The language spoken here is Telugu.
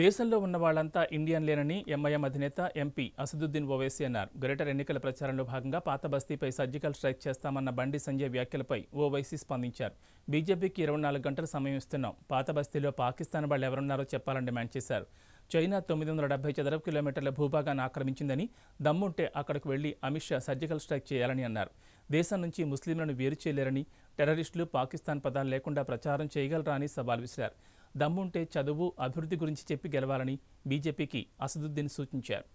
దేశంలో ఉన్న వాళ్ళంతా లేనని ఎంఐఎం అధినేత ఎంపీ అసదుద్దీన్ ఓవైసీ అన్నారు గ్రేటర్ ఎన్నికల ప్రచారంలో భాగంగా పాత బస్తీపై సర్జికల్ స్ట్రైక్ చేస్తామన్న బండి సంజయ్ వ్యాఖ్యలపై ఓవైసీ స్పందించారు బీజేపీకి ఇరవై నాలుగు గంటలు సమయం ఇస్తున్నాం పాత బస్తీలో పాకిస్తాన్ వాళ్ళు ఎవరున్నారో చెప్పాలని డిమాండ్ చేశారు చైనా తొమ్మిది వందల డెబ్బై చదరపు కిలోమీటర్ల భూభాగాన్ని ఆక్రమించిందని దమ్ముంటే అక్కడికి వెళ్లి అమిత్ షా సర్జికల్ స్ట్రైక్ చేయాలని అన్నారు దేశం నుంచి ముస్లింలను వేరు చేయలేరని టెర్రరిస్టులు పాకిస్తాన్ పదాలు లేకుండా ప్రచారం చేయగలరా అని సవాల్ విసిరారు దమ్ముంటే చదువు అభివృద్ధి గురించి చెప్పి గెలవాలని బీజేపీకి అసదుద్దీన్ సూచించారు